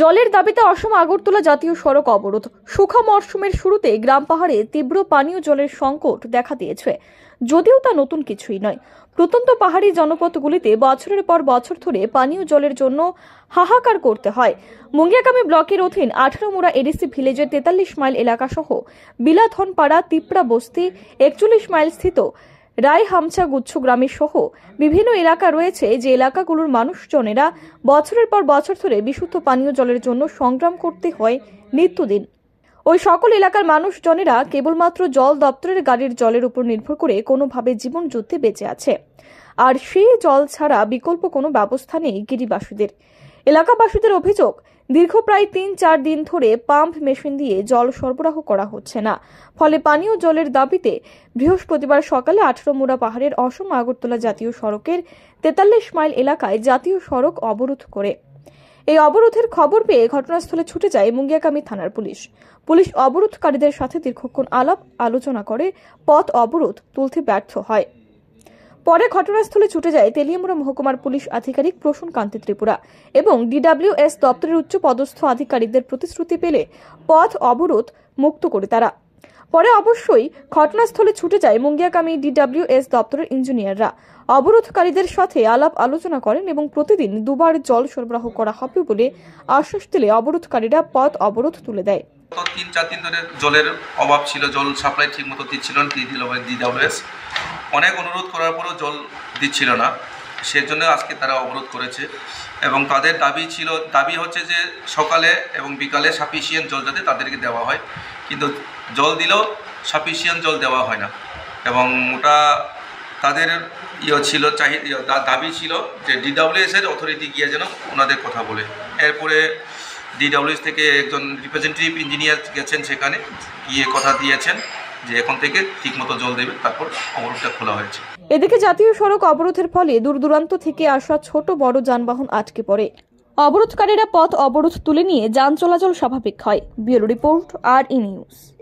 জলের দাবিতে অসম আগরতলা জাতীয় সড়ক অবরোধ সুখা মরশুমের শুরুতে গ্রাম পাহাড়ে তীব্র পানীয় জলের সংকট দেখা দিয়েছে যদিও তা নতুন কিছুই নয় প্রত্যন্ত পাহাড়ি জনপদগুলিতে বছরের পর বছর ধরে পানীয় জলের জন্য হাহাকার করতে হয় মুঙ্গিয়াকামী ব্লকের অধীন আঠারো মোড়া এডিসি ভিলেজের তেতাল্লিশ মাইল এলাকাসহ বিলাথনপাড়া তিপড়া বস্তি একচল্লিশ মাইল স্থিত রায় গুচ্ছ গ্রামে সহ বিভিন্ন এলাকা রয়েছে যে এলাকাগুলোর মানুষজনেরা বছরের পর বছর ধরে বিশুদ্ধ পানীয় জলের জন্য সংগ্রাম করতে হয় নিত্যদিন ওই সকল এলাকার মানুষজনেরা কেবলমাত্র জল দপ্তরের গাড়ির জলের উপর নির্ভর করে কোনোভাবে জীবন যুদ্ধে বেঁচে আছে আর সেই জল ছাড়া বিকল্প কোনো ব্যবস্থা নেই গিরিবাসীদের এলাকাবাসীদের অভিযোগ দীর্ঘ প্রায় তিন চার দিন ধরে পাম্প মেশিন দিয়ে জল সরবরাহ করা হচ্ছে না ফলে পানীয় জলের দাবিতে বৃহস্পতিবার সকালে আঠারোমুড়া পাহাড়ের অসম আগরতলা জাতীয় সড়কের তেতাল্লিশ মাইল এলাকায় জাতীয় সড়ক অবরোধ করে এই অবরোধের খবর পেয়ে ঘটনাস্থলে ছুটে যায় মুঙ্গিয়াকামী থানার পুলিশ পুলিশ অবরোধকারীদের সাথে দীর্ঘক্ষণ আলাপ আলোচনা করে পথ অবরোধ তুলতে ব্যর্থ হয় পরে ঘটনাস্থলে ছুটে যায় তেলিয়ামুড়া মহকুমার পুলিশ আধিকারিক প্রসূন কান্তি ত্রিপুরা এবং ডিডাব্লিউএস দপ্তরের উচ্চ পদস্থ আধিকারিকদের প্রতিশ্রুতি পেলে পথ অবরোধ মুক্ত করে তারা পরে অবশ্যই ঘটনাস্থলে ছুটে যায় মুঙ্গিয়াকামী ডিডাব্লিউএস দপ্তরের ইঞ্জিনিয়াররা অবরোধকারীদের সাথে আলাপ আলোচনা করেন এবং প্রতিদিন দুবার জল সরবরাহ করা হবে বলে আশ্বাস দিলে অবরোধকারীরা পথ অবরোধ তুলে দেয় তিন চার দিন ধরে জলের অভাব ছিল জল সাপ্লাই ঠিকমতো দিচ্ছিল না মানে অনেক অনুরোধ করার পরেও জল দিচ্ছিল না সেই জন্য আজকে তারা অবরোধ করেছে এবং তাদের দাবি ছিল দাবি হচ্ছে যে সকালে এবং বিকালে সাফিসিয়েন্ট জল যাতে তাদেরকে দেওয়া হয় কিন্তু জল দিলেও সাফিসিয়েন্ট জল দেওয়া হয় না এবং ওটা তাদের ইয়ে ছিল চাহিদা ইয়ে দাবি ছিল যে এর অথরিটি গিয়ে যেন ওনাদের কথা বলে এরপরে ডিডাব্লিউএস থেকে একজন রিপ্রেজেন্টেটিভ ইঞ্জিনিয়ার গেছেন সেখানে গিয়ে কথা দিয়েছেন যে এখন থেকে ঠিকমতো জল দেবে তারপর অবরোধটা খোলা হয়েছে এদিকে জাতীয় সড়ক অবরোধের ফলে দূর দূরান্ত থেকে আসা ছোট বড় যানবাহন আটকে পড়ে অবরোধকারীরা পথ অবরোধ তুলে নিয়ে যান চলাচল স্বাভাবিক হয় ব্যুরো রিপোর্ট আর ইনিউজ নিউজ